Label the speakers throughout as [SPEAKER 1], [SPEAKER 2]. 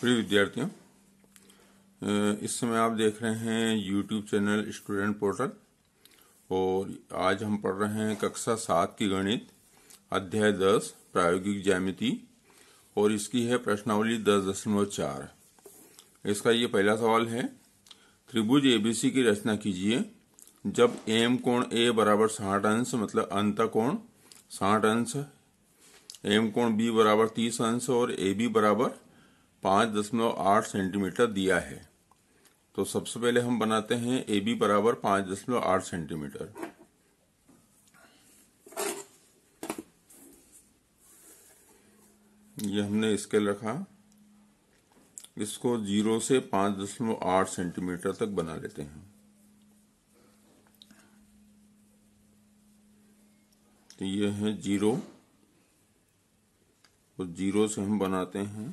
[SPEAKER 1] प्रिय विद्यार्थियों इस समय आप देख रहे हैं यूट्यूब चैनल स्टूडेंट पोर्टल और आज हम पढ़ रहे हैं कक्षा सात की गणित अध्याय दस प्रायोगिक ज्यामिति और इसकी है प्रश्नावली दस दशमलव चार इसका ये पहला सवाल है त्रिभुज एबीसी की रचना कीजिए जब एम कोण ए बराबर साठ अंश मतलब अंत कोण साठ अंश एम कोण बी बराबर तीस अंश और ए बी बराबर पाँच दशमलव आठ सेंटीमीटर दिया है तो सबसे पहले हम बनाते हैं ए बी बराबर पाँच दशमलव आठ सेंटीमीटर ये हमने स्केल रखा इसको जीरो से पाँच दशमलव आठ सेंटीमीटर तक बना लेते हैं तो ये है जीरो और तो जीरो से हम बनाते हैं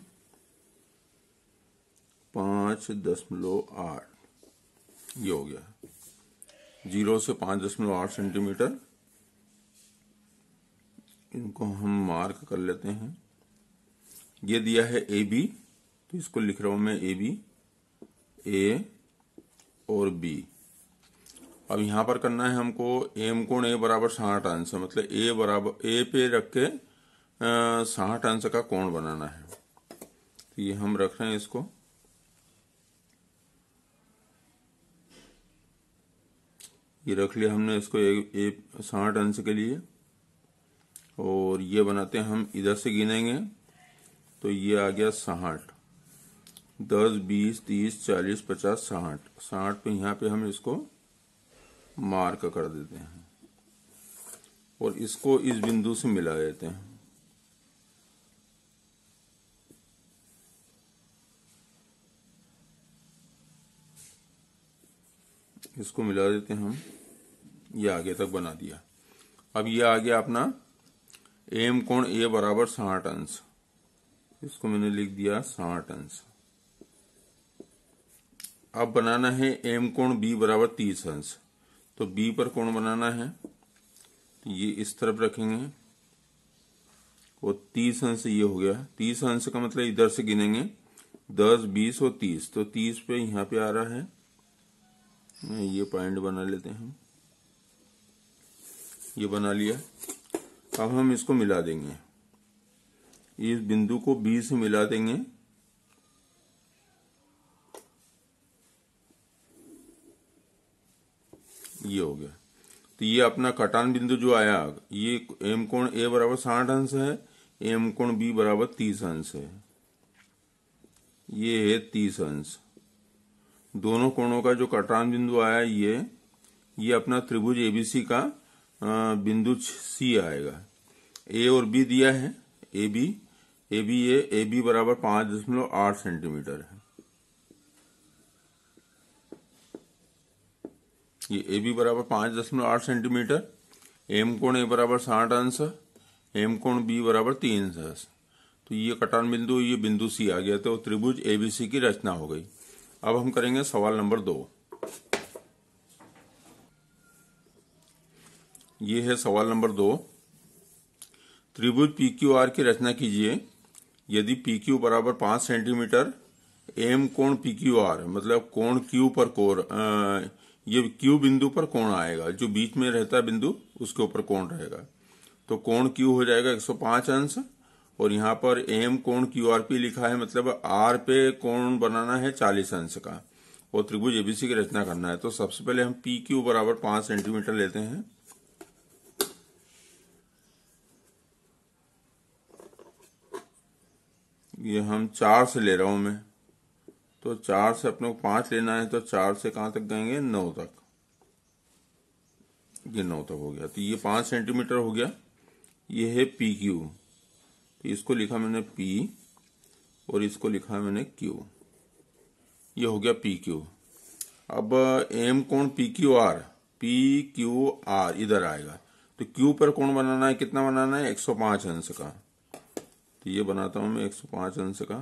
[SPEAKER 1] पाँच दशमलव आठ ये हो गया जीरो से पाँच दशमलव आठ सेंटीमीटर इनको हम मार्क कर लेते हैं ये दिया है ए बी तो इसको लिख रहा हूं मैं ए बी ए और बी अब यहां पर करना है हमको एम कोण ए बराबर साठ अंश मतलब ए बराबर ए पे रख के साठ अंश का कोण बनाना है तो ये हम रख रहे हैं इसको ये रख लिया हमने इसको एक, साठ अंश के लिए और ये बनाते हैं हम इधर से गिनेंगे तो ये आ गया साठ दस बीस तीस चालीस पचास साठ साठ पे यहाँ पे हम इसको मार्क कर देते हैं और इसको इस बिंदु से मिला देते हैं इसको मिला देते हैं हम ये आगे तक बना दिया अब ये आ गया अपना एम कोण ए बराबर साठ अंश इसको मैंने लिख दिया साठ अंश अब बनाना है एम कोण बी बराबर तीस अंश तो बी पर कोण बनाना है तो ये इस तरफ रखेंगे और तीस अंश ये हो गया तीस अंश का मतलब इधर से गिनेंगे दस बीस और तीस तो तीस पे यहां पे आ रहा है ये पॉइंट बना लेते हैं ये बना लिया अब हम इसको मिला देंगे इस बिंदु को बी से मिला देंगे ये हो गया तो ये अपना कटान बिंदु जो आया ये एम कोण ए बराबर साठ अंश है एम कोण बी बराबर तीस अंश है ये है तीस अंश दोनों कोणों का जो कटान बिंदु आया ये ये अपना त्रिभुज एबीसी का हाँ, बिंदु सी आएगा ए और बी दिया है A B A B A A B बराबर पांच दशमलव आठ सेंटीमीटर है ये ए बी बराबर पांच दशमलव आठ सेंटीमीटर एम कोण ए बराबर साठ अंश एम कोण बी बराबर तीन अंश तो ये कटान बिंदु ये बिंदु सी आ गया तो त्रिभुज एबीसी की रचना हो गई अब हम करेंगे सवाल नंबर दो ये है सवाल नंबर दो त्रिभुज पी क्यू आर की रचना कीजिए यदि पी क्यू बराबर पांच सेंटीमीटर एम कोण पी क्यू आर मतलब कोण क्यू पर कोर आ, ये क्यू बिंदु पर कोण आएगा जो बीच में रहता है बिंदु उसके ऊपर कोण रहेगा तो कोण क्यू हो जाएगा 105 अंश और यहाँ पर एम कोण क्यू आर पी लिखा है मतलब आर पे कोण बनाना है 40 अंश का और त्रिभुज एबीसी की रचना करना है तो सबसे पहले हम पी क्यू बराबर पांच सेंटीमीटर लेते हैं ये हम चार से ले रहा हूं मैं तो चार से अपने को पांच लेना है तो चार से कहां तक गएंगे नौ तक ये नौ तक हो गया तो ये पांच सेंटीमीटर हो गया ये है पी क्यू तो इसको लिखा मैंने पी और इसको लिखा मैंने क्यू ये हो गया पी क्यू अब एम कोण P Q R P Q R इधर आएगा तो क्यू पर कोण बनाना है कितना बनाना है 105 अंश का कि ये बनाता हूं मैं एक सौ पांच अंश का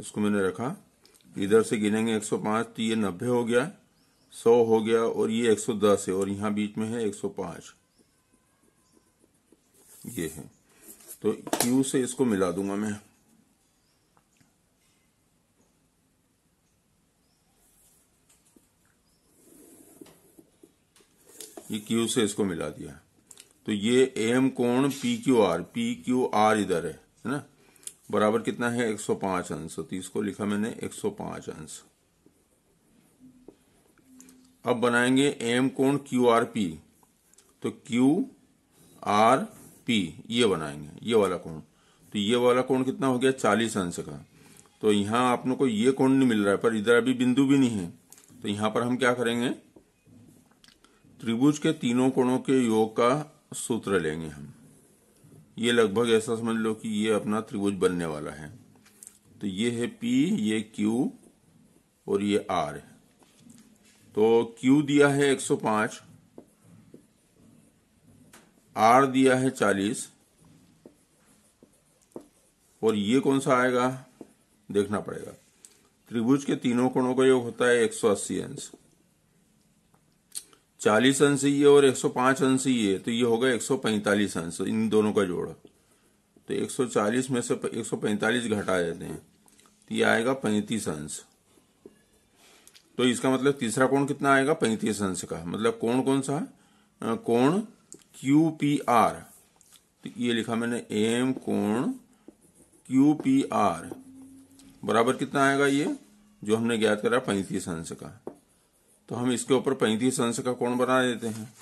[SPEAKER 1] इसको मैंने रखा इधर से गिनेंगे 105 तो ये 90 हो गया 100 हो गया और ये 110 है और यहां बीच में है 105 ये है तो Q से इसको मिला दूंगा मैं ये क्यू से इसको मिला दिया तो ये एम कोण P Q R P Q R इधर है है ना बराबर कितना है 105 अंश तो इसको लिखा मैंने 105 अंश अब बनाएंगे एम कोण क्यू आर पी तो क्यू आर पी ये बनाएंगे ये वाला कोण तो ये वाला कोण कितना हो गया 40 अंश का तो यहां आप लोग को ये कोण नहीं मिल रहा है पर इधर अभी बिंदु भी नहीं है तो यहां पर हम क्या करेंगे त्रिभुज के तीनों कोणों के योग का सूत्र लेंगे हम ये लगभग ऐसा समझ लो कि ये अपना त्रिभुज बनने वाला है तो ये है P ये Q और ये R है तो Q दिया है 105 R दिया है 40 और ये कौन सा आएगा देखना पड़ेगा त्रिभुज के तीनों कोणों का योग होता है 180 सौ अंश चालीस अंश ये और एक सौ पांच अंश ये तो ये होगा एक सौ पैंतालीस अंश तो इन दोनों का जोड़ तो एक सौ चालीस में से एक सौ पैंतालीस घटा देते हैं तो ये आएगा पैंतीस अंश तो इसका मतलब तीसरा कोण कितना आएगा पैंतीस अंश का मतलब कोण कौन सा कोण क्यू पी आर तो ये लिखा मैंने एम कोण क्यू पी आर बराबर कितना आएगा ये जो हमने ज्ञात करा पैंतीस अंश का तो हम इसके ऊपर पैंतीस अंश का कोण बना देते हैं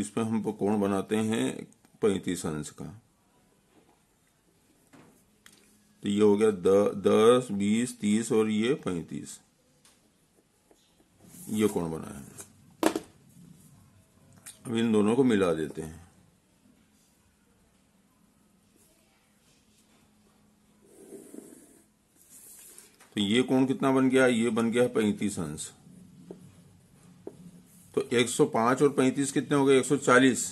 [SPEAKER 1] इसमें हम कोण बनाते हैं पैंतीस अंश का तो ये हो गया द, दस बीस तीस और ये पैंतीस ये कोण बना है अब इन दोनों को मिला देते हैं तो ये कोण कितना बन गया ये बन गया पैंतीस अंश तो 105 और 35 कितने हो गए 140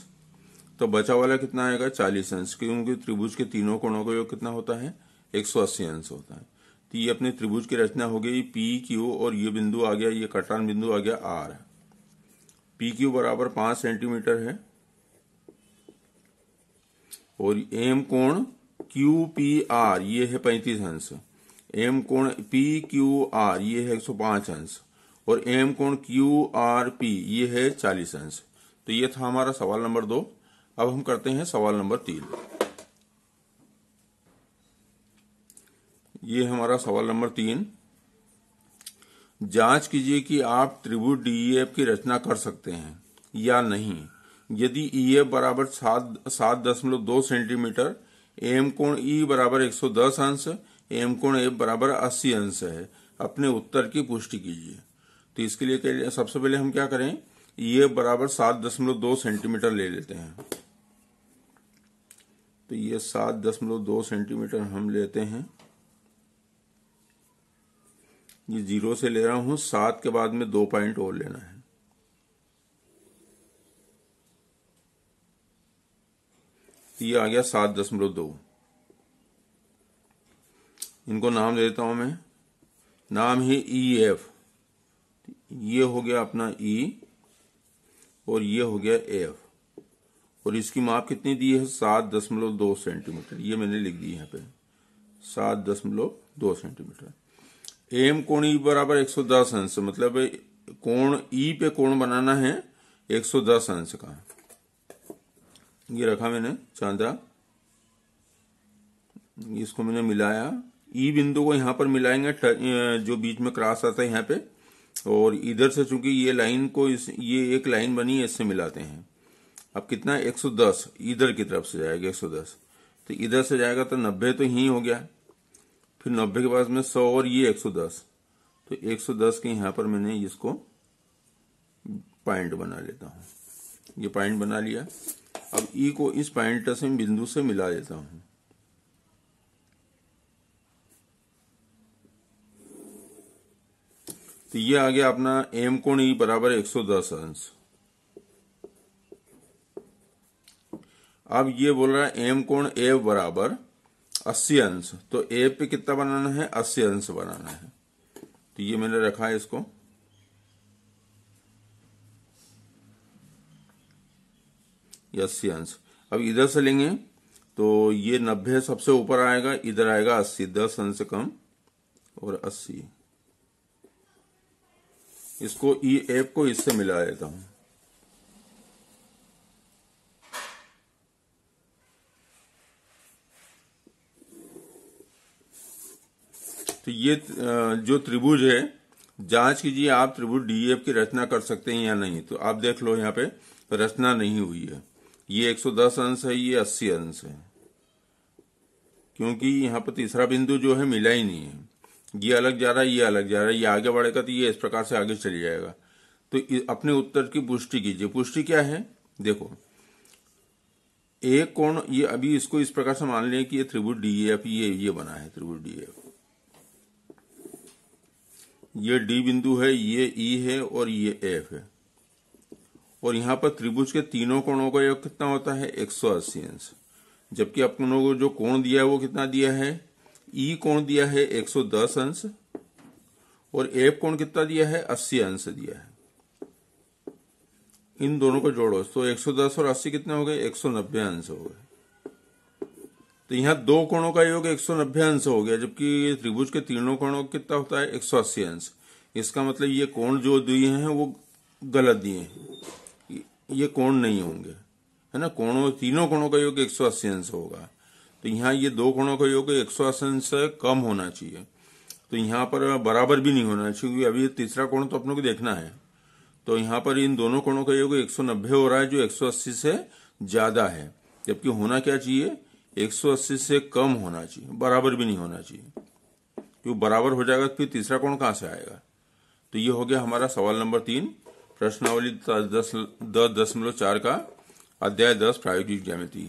[SPEAKER 1] तो बचा वाला कितना आएगा 40 अंश क्योंकि त्रिभुज के तीनों कोणों का योग कितना होता है 180 अंश होता है तो ये अपने त्रिभुज की रचना हो गई पी क्यू और ये बिंदु आ गया ये कटान बिंदु आ गया आर पी क्यू बराबर पांच सेंटीमीटर है और एम कोण क्यू पी आर ये है पैंतीस अंश एम कोण पी क्यू आर ये है 105 अंश और एम कोण क्यू आर पी ये है 40 अंश तो ये था हमारा सवाल नंबर दो अब हम करते हैं सवाल नंबर तीन ये हमारा सवाल नंबर तीन जांच कीजिए कि आप त्रिभुज डीईएफ e की रचना कर सकते हैं या नहीं यदि ई e एफ बराबर सात सात दशमलव दो सेंटीमीटर एम कोण ई e बराबर एक सौ दस अंश एम कोण एफ बराबर अस्सी अंश है अपने उत्तर की पुष्टि कीजिए तो इसके लिए सबसे पहले हम क्या करें ये बराबर सात दशमलव दो सेंटीमीटर ले लेते हैं तो ये सात दशमलव दो सेंटीमीटर हम लेते हैं ये जीरो से ले रहा हूं सात के बाद में दो पॉइंट और लेना है ये आ गया सात दशमलव दो इनको नाम दे देता हूं मैं नाम है ई एफ ये हो गया अपना ई e और ये हो गया एफ और इसकी माप कितनी दी है सात दशमलव दो सेंटीमीटर ये मैंने लिख दी यहाँ पे सात दशमलव दो सेंटीमीटर एम कोण ई e बराबर एक सौ दस अंश मतलब कोण ई e पे कोण बनाना है एक सौ दस अंश का ये रखा मैंने चांदा इसको मैंने मिलाया ई बिंदु को यहां पर मिलाएंगे जो बीच में क्रॉस आता है यहाँ पे और इधर से चूंकि ये लाइन को इस ये एक लाइन बनी है इससे मिलाते हैं अब कितना एक सौ दस इधर की तरफ से जाएगा एक सौ दस तो इधर से जाएगा तो नब्बे तो ही हो गया फिर नब्बे के बाद में सौ और ये एक सौ दस तो एक दस के यहां पर मैंने इसको पॉइंट बना लेता हूँ ये पॉइंट बना लिया अब ई को इस पॉइंट से बिंदु से मिला देता हूं तो ये आ गया अपना एम कोण ई बराबर एक सौ दस अंश अब ये बोल रहा है एम कोण ए बराबर अस्सी अंश तो ए पे कितना बनाना है अस्सी अंश बनाना है तो ये मैंने रखा है इसको अस्सी अंश अब इधर से लेंगे तो ये नब्बे सबसे ऊपर आएगा इधर आएगा अस्सी दस अंश कम और अस्सी इसको ई e एफ को इससे मिला देता हूं तो ये जो त्रिभुज है जांच कीजिए आप त्रिभुज डीएफ की रचना कर सकते हैं या नहीं तो आप देख लो यहाँ पे रचना नहीं हुई है ये 110 अंश है ये 80 अंश है क्योंकि यहाँ पर तीसरा बिंदु जो है मिला ही नहीं है ये अलग जा रहा है ये अलग जा रहा है ये आगे बढ़ेगा तो ये इस प्रकार से आगे चले जाएगा तो अपने उत्तर की पुष्टि कीजिए पुष्टि क्या है देखो एक कोण ये अभी इसको इस प्रकार से मान लें कि ये त्रिभुज डी एफ ये ये बना है त्रिभुज डी एफ ये डी बिंदु है ये ई e है और ये एफ है और यहां पर त्रिभुज के तीनों कोणों का योग कितना होता है 180 अंश जबकि अपनों को जो कोण दिया है वो कितना दिया है ई e कोण दिया है 110 अंश और एफ कोण कितना दिया है 80 अंश दिया है इन दोनों को जोड़ो तो 110 और 80 कितने हो गए 190 अंश हो गए तो यहां दो कोणों का योग 190 अंश हो गया जबकि त्रिभुज के तीनों कोणों का कितना होता है 180 अंश इसका मतलब ये कोण जो दिए हैं वो गलत दिए हैं ये कोण नहीं होंगे है ना कोणों तीनों कोणों का योग एक अंश होगा तो यहाँ ये दो गुणों का योग एक सौ से कम होना चाहिए तो यहाँ पर बराबर भी नहीं होना चाहिए क्योंकि अभी तीसरा कोण तो अपनों को देखना है तो यहाँ पर इन दोनों कोणों का योग नब्बे हो रहा है जो अस्सी से ज्यादा है जबकि होना क्या चाहिए 180 से कम होना चाहिए बराबर भी नहीं होना चाहिए क्यों बराबर हो जाएगा तो फिर तीसरा कोण कहाँ से आएगा तो ये हो गया हमारा सवाल नंबर तीन प्रश्नावली दस दस दशमलव चार का अध्याय दस प्रायोगिक ज्यामिति